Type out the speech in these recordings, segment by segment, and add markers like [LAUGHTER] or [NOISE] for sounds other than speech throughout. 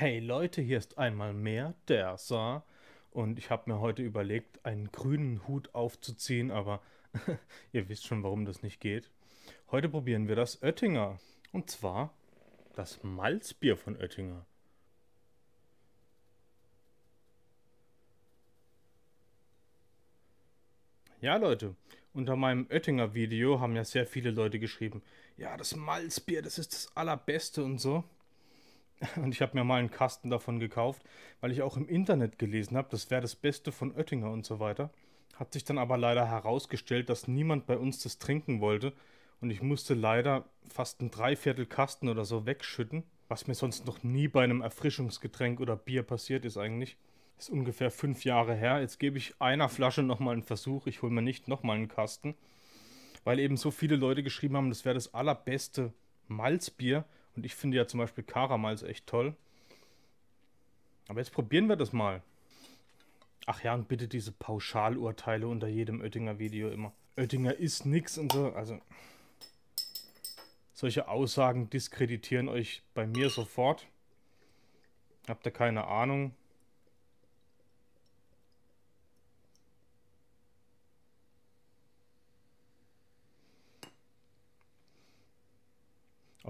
Hey Leute, hier ist einmal mehr der Sa. Ah? und ich habe mir heute überlegt, einen grünen Hut aufzuziehen, aber [LAUGHS] ihr wisst schon, warum das nicht geht. Heute probieren wir das Oettinger und zwar das Malzbier von Oettinger. Ja, Leute, unter meinem Oettinger Video haben ja sehr viele Leute geschrieben, ja, das Malzbier, das ist das allerbeste und so. [LAUGHS] Und ich habe mir mal einen Kasten davon gekauft, weil ich auch im Internet gelesen habe, das wäre das Beste von Oettinger und so weiter. Hat sich dann aber leider herausgestellt, dass niemand bei uns das trinken wollte und ich musste leider fast ein Dreiviertel Kasten oder so wegschütten, was mir sonst noch nie bei einem Erfrischungsgetränk oder Bier passiert ist eigentlich. Ist ungefähr fünf Jahre her. Jetzt gebe ich einer Flasche nochmal einen Versuch. Ich hole mir nicht nochmal einen Kasten, weil eben so viele Leute geschrieben haben, das wäre das allerbeste Malzbier. Und ich finde ja zum Beispiel Karamals echt toll. Aber jetzt probieren wir das mal. Ach ja, und bitte diese Pauschalurteile unter jedem Oettinger-Video immer. Oettinger ist nix und so. Also, solche Aussagen diskreditieren euch bei mir sofort. Habt ihr keine Ahnung.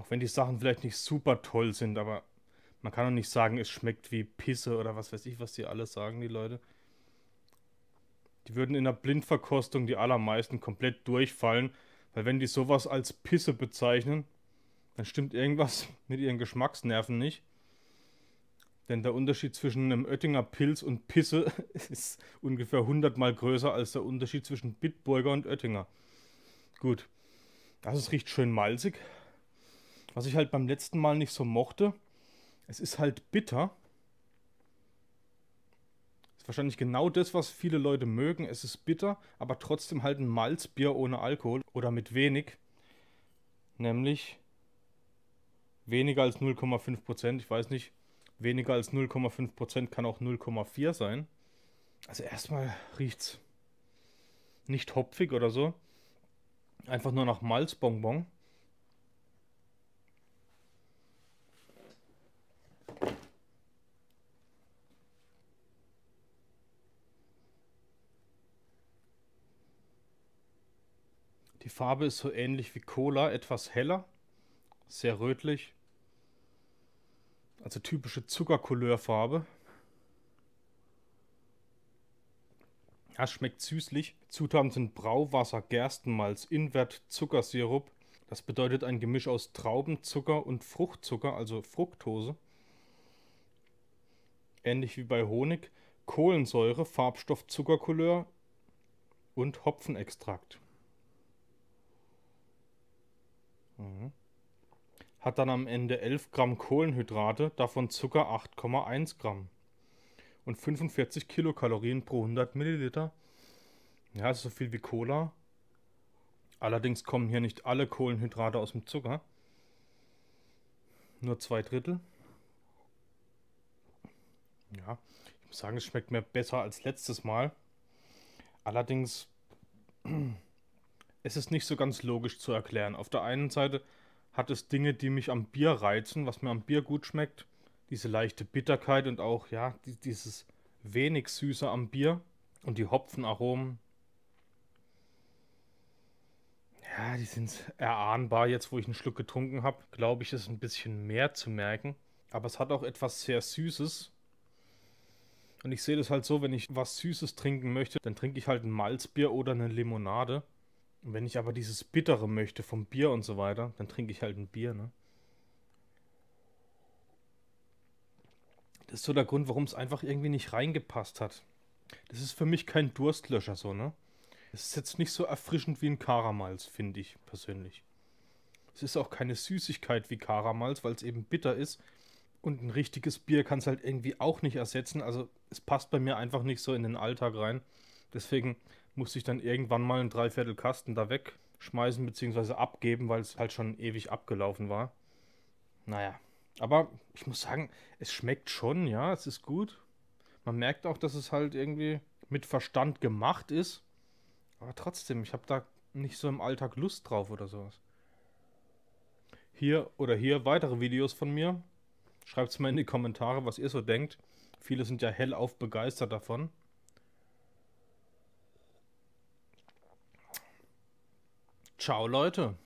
wenn die Sachen vielleicht nicht super toll sind, aber man kann doch nicht sagen, es schmeckt wie Pisse oder was weiß ich, was die alle sagen, die Leute. Die würden in der Blindverkostung die allermeisten komplett durchfallen, weil wenn die sowas als Pisse bezeichnen, dann stimmt irgendwas [LAUGHS] mit ihren Geschmacksnerven nicht. Denn der Unterschied zwischen einem Oettinger Pilz und Pisse [LAUGHS] ist ungefähr 100 mal größer als der Unterschied zwischen Bitburger und Oettinger. Gut. Das ist riecht schön malzig. Was ich halt beim letzten Mal nicht so mochte, es ist halt bitter. Ist wahrscheinlich genau das, was viele Leute mögen. Es ist bitter, aber trotzdem halt ein Malzbier ohne Alkohol oder mit wenig. Nämlich weniger als 0,5 Ich weiß nicht, weniger als 0,5 kann auch 0,4 sein. Also erstmal riecht es nicht hopfig oder so. Einfach nur nach Malzbonbon. Die Farbe ist so ähnlich wie Cola, etwas heller, sehr rötlich. Also typische zuckercouleur Ja, schmeckt süßlich. Zutaten sind Brauwasser, Gerstenmalz, Invert, Zuckersirup. Das bedeutet ein Gemisch aus Traubenzucker und Fruchtzucker, also Fructose. Ähnlich wie bei Honig, Kohlensäure, Farbstoff Zuckercouleur und Hopfenextrakt. Mhm. Hat dann am Ende 11 Gramm Kohlenhydrate, davon Zucker 8,1 Gramm und 45 Kilokalorien pro 100 Milliliter. Ja, ist so viel wie Cola. Allerdings kommen hier nicht alle Kohlenhydrate aus dem Zucker. Nur zwei Drittel. Ja, ich muss sagen, es schmeckt mir besser als letztes Mal. Allerdings es ist nicht so ganz logisch zu erklären. Auf der einen Seite hat es Dinge, die mich am Bier reizen, was mir am Bier gut schmeckt. Diese leichte Bitterkeit und auch, ja, dieses wenig Süße am Bier und die Hopfenaromen. Ja, die sind erahnbar jetzt, wo ich einen Schluck getrunken habe. Glaube ich, ist ein bisschen mehr zu merken. Aber es hat auch etwas sehr Süßes. Und ich sehe das halt so, wenn ich was Süßes trinken möchte, dann trinke ich halt ein Malzbier oder eine Limonade. Wenn ich aber dieses Bittere möchte vom Bier und so weiter, dann trinke ich halt ein Bier, ne? Das ist so der Grund, warum es einfach irgendwie nicht reingepasst hat. Das ist für mich kein Durstlöscher so, ne? Es ist jetzt nicht so erfrischend wie ein Karamals, finde ich persönlich. Es ist auch keine Süßigkeit wie Karamals, weil es eben bitter ist. Und ein richtiges Bier kann es halt irgendwie auch nicht ersetzen. Also es passt bei mir einfach nicht so in den Alltag rein. Deswegen musste ich dann irgendwann mal einen Dreiviertelkasten da wegschmeißen bzw. abgeben, weil es halt schon ewig abgelaufen war. Naja, aber ich muss sagen, es schmeckt schon, ja, es ist gut. Man merkt auch, dass es halt irgendwie mit Verstand gemacht ist. Aber trotzdem, ich habe da nicht so im Alltag Lust drauf oder sowas. Hier oder hier weitere Videos von mir. Schreibt es mal in die Kommentare, was ihr so denkt. Viele sind ja hellauf begeistert davon. Ciao Leute!